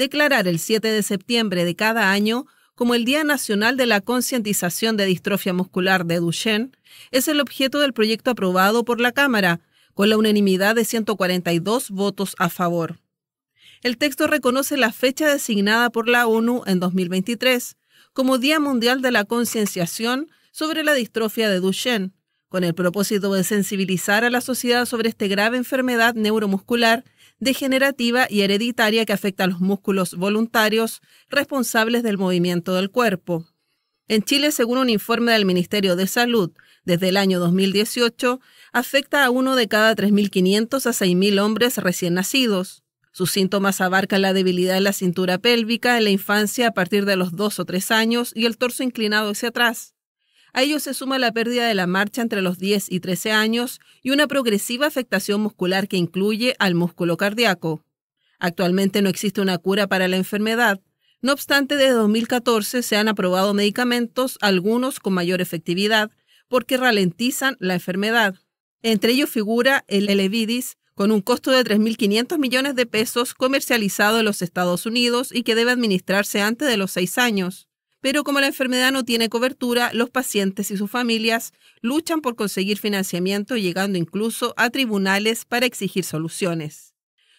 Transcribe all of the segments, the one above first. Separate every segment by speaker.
Speaker 1: declarar el 7 de septiembre de cada año como el Día Nacional de la Concientización de Distrofia Muscular de Duchenne, es el objeto del proyecto aprobado por la Cámara, con la unanimidad de 142 votos a favor. El texto reconoce la fecha designada por la ONU en 2023 como Día Mundial de la Concienciación sobre la Distrofia de Duchenne, con el propósito de sensibilizar a la sociedad sobre esta grave enfermedad neuromuscular degenerativa y hereditaria que afecta a los músculos voluntarios responsables del movimiento del cuerpo. En Chile, según un informe del Ministerio de Salud, desde el año 2018, afecta a uno de cada 3.500 a 6.000 hombres recién nacidos. Sus síntomas abarcan la debilidad en la cintura pélvica en la infancia a partir de los dos o tres años y el torso inclinado hacia atrás. A ello se suma la pérdida de la marcha entre los 10 y 13 años y una progresiva afectación muscular que incluye al músculo cardíaco. Actualmente no existe una cura para la enfermedad. No obstante, desde 2014 se han aprobado medicamentos, algunos con mayor efectividad, porque ralentizan la enfermedad. Entre ellos figura el Elevidis, con un costo de 3.500 millones de pesos comercializado en los Estados Unidos y que debe administrarse antes de los 6 años pero como la enfermedad no tiene cobertura, los pacientes y sus familias luchan por conseguir financiamiento, llegando incluso a tribunales para exigir soluciones.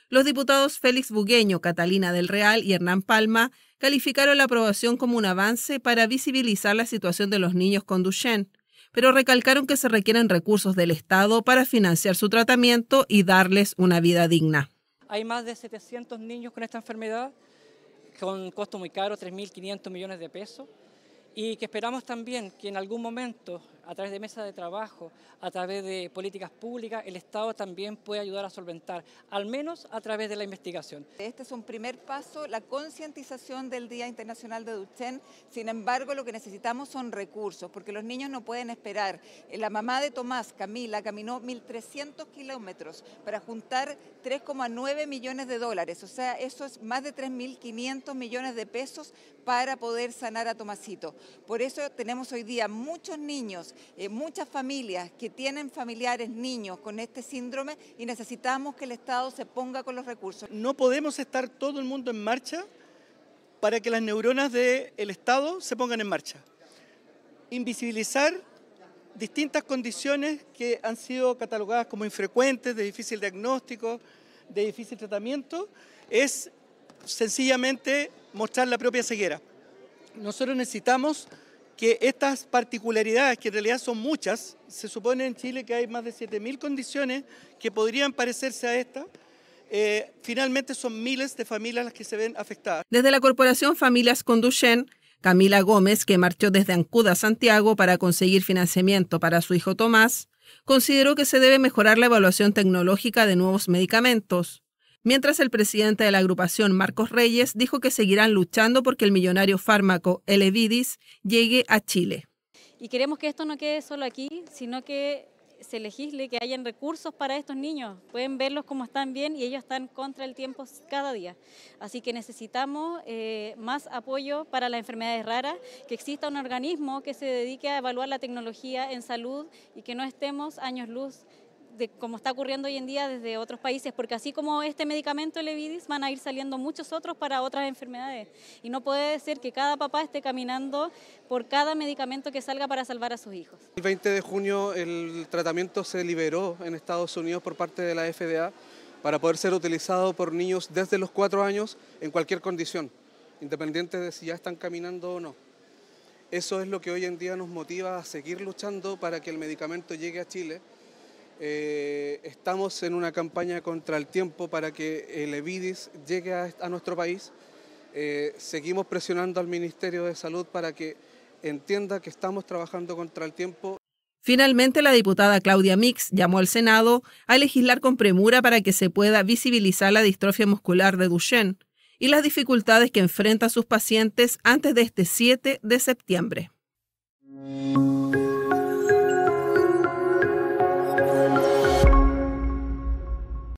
Speaker 1: Los diputados Félix Bugueño, Catalina del Real y Hernán Palma calificaron la aprobación como un avance para visibilizar la situación de los niños con Duchenne, pero recalcaron que se requieren recursos del Estado para financiar su tratamiento y darles una vida digna.
Speaker 2: Hay más de 700 niños con esta enfermedad con costo muy caro, 3.500 millones de pesos, y que esperamos también que en algún momento a través de mesas de trabajo, a través de políticas públicas, el Estado también puede ayudar a solventar, al menos a través de la investigación.
Speaker 3: Este es un primer paso, la concientización del Día Internacional de Duchenne. Sin embargo, lo que necesitamos son recursos, porque los niños no pueden esperar. La mamá de Tomás, Camila, caminó 1.300 kilómetros para juntar 3,9 millones de dólares. O sea, eso es más de 3.500 millones de pesos para poder sanar a Tomasito. Por eso tenemos hoy día muchos niños eh, muchas familias que tienen familiares, niños con este síndrome y necesitamos que el Estado se ponga con los recursos.
Speaker 2: No podemos estar todo el mundo en marcha para que las neuronas del Estado se pongan en marcha. Invisibilizar distintas condiciones que han sido catalogadas como infrecuentes, de difícil diagnóstico, de difícil tratamiento, es sencillamente mostrar la propia ceguera. Nosotros necesitamos que estas particularidades, que en realidad son muchas, se supone en Chile que hay más de 7.000 condiciones que podrían parecerse a esta, eh, finalmente son miles de familias las que se ven afectadas.
Speaker 1: Desde la Corporación Familias con Camila Gómez, que marchó desde Ancuda a Santiago para conseguir financiamiento para su hijo Tomás, consideró que se debe mejorar la evaluación tecnológica de nuevos medicamentos mientras el presidente de la agrupación, Marcos Reyes, dijo que seguirán luchando porque el millonario fármaco Elevidis llegue a Chile.
Speaker 4: Y queremos que esto no quede solo aquí, sino que se legisle que hayan recursos para estos niños. Pueden verlos como están bien y ellos están contra el tiempo cada día. Así que necesitamos eh, más apoyo para las enfermedades raras, que exista un organismo que se dedique a evaluar la tecnología en salud y que no estemos años luz como está ocurriendo hoy en día desde otros países, porque así como este medicamento, el van a ir saliendo muchos otros para otras enfermedades. Y no puede ser que cada papá esté caminando por cada medicamento que salga para salvar a sus hijos.
Speaker 5: El 20 de junio el tratamiento se liberó en Estados Unidos por parte de la FDA para poder ser utilizado por niños desde los 4 años en cualquier condición, independiente de si ya están caminando o no. Eso es lo que hoy en día nos motiva a seguir luchando para que el medicamento llegue a Chile eh, estamos en una campaña contra el tiempo para que el EVIDIS llegue a, nuestro país. Eh, seguimos presionando al Ministerio de Salud para que entienda que estamos trabajando contra el tiempo.
Speaker 1: Finalmente, la diputada Claudia Mix llamó al Senado a legislar con premura para que se pueda visibilizar la distrofia muscular de Duchenne y las dificultades que enfrentan sus pacientes antes de este 7 de septiembre.